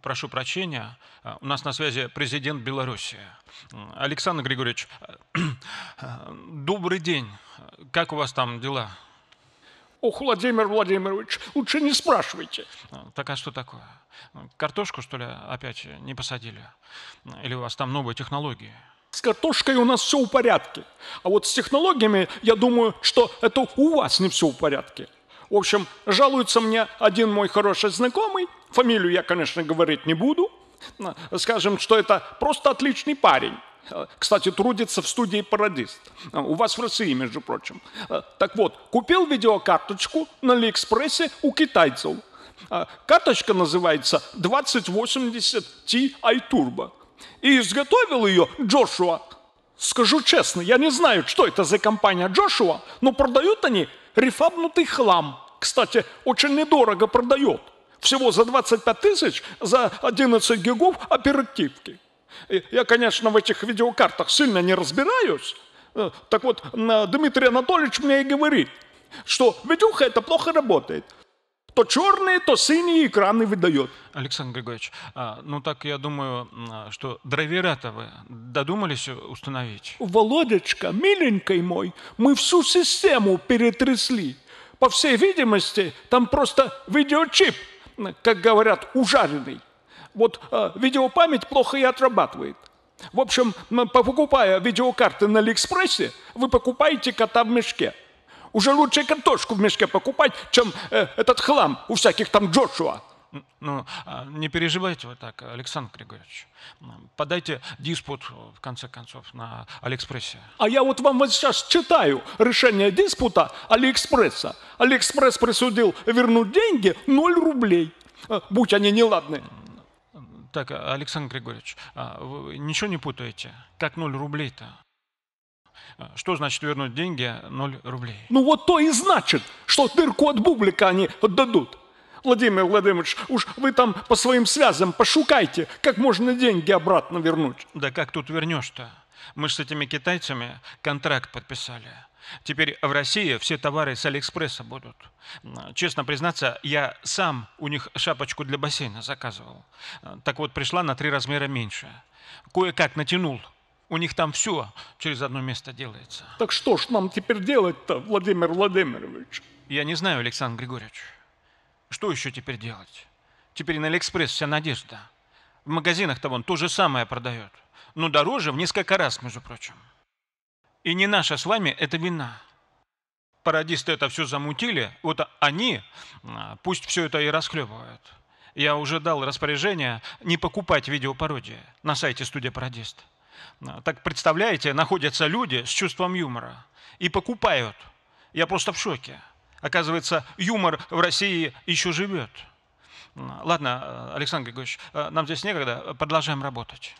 прошу прощения, э, у нас на связи президент Беларуси. Александр Григорьевич, э, добрый день. Как у вас там дела? Ох, Владимир Владимирович, лучше не спрашивайте. Э, так а что такое? Картошку, что ли, опять не посадили? Или у вас там новые технологии? С картошкой у нас все в порядке. А вот с технологиями, я думаю, что это у вас не все в порядке. В общем, жалуется мне один мой хороший знакомый, фамилию я, конечно, говорить не буду, скажем, что это просто отличный парень. Кстати, трудится в студии «Парадист». У вас в России, между прочим. Так вот, купил видеокарточку на Алиэкспрессе у китайцев. Карточка называется 2080 Ti Turbo. И изготовил ее Джошуа. Скажу честно, я не знаю, что это за компания Джошуа, но продают они рефабнутый хлам. Кстати, очень недорого продает. Всего за 25 тысяч за 11 гигов оперативки. Я, конечно, в этих видеокартах сильно не разбираюсь. Э, так вот, Дмитрий Анатольевич мне и говорит, что видюха это плохо работает. То черные, то синие экраны выдает. Александр Григорьевич, а, ну так я думаю, что драйвера-то вы додумались установить? Володечка, миленький мой, мы всю систему перетрясли. По всей видимости, там просто видеочип, как говорят, ужаренный. Вот а, видеопамять плохо и отрабатывает. В общем, покупая видеокарты на Алиэкспрессе, вы покупаете кота в мешке – уже лучше картошку в мешке покупать, чем э, этот хлам у всяких там Джошуа. Ну, а, не переживайте вы так, Александр Григорьевич. Подайте диспут, э, в конце концов, на Алиэкспрессе. А я вот вам вот сейчас читаю решение диспута Алиэкспресса. Алиэкспресс присудил вернуть деньги 0 рублей, э, будь они неладные. Так, Александр Григорьевич, а вы ничего не путаете? Как 0 рублей-то? Э, что значит вернуть деньги 0 рублей? Ну вот то и значит, что дырку от бублика они отдадут. Владимир Владимирович, уж вы там по своим связям пошукайте, как можно деньги обратно вернуть. Да как тут вернешь-то? Мы с этими китайцами контракт подписали. Теперь в России все товары с Алиэкспресса будут. Честно признаться, я сам у них шапочку для бассейна заказывал. Э, так вот, пришла на три размера меньше. Кое-как натянул – у них там все через одно место делается. Так что ж нам теперь делать-то, Владимир Владимирович? Я не знаю, Александр Григорьевич. Что еще теперь делать? Теперь на Алиэкспресс вся надежда. В магазинах-то вон то же самое продает. Но дороже в несколько раз, между прочим. И не наша с вами это вина. Пародисты это все замутили, вот они а, пусть все это и расхлебывают. Я уже дал распоряжение не покупать видеопародии на сайте студия Пародист так представляете, находятся люди с чувством юмора и покупают. Я просто в шоке. Оказывается, юмор в России еще живет. Ладно, э, Александр Григорьевич, э, нам здесь некогда, э, продолжаем работать.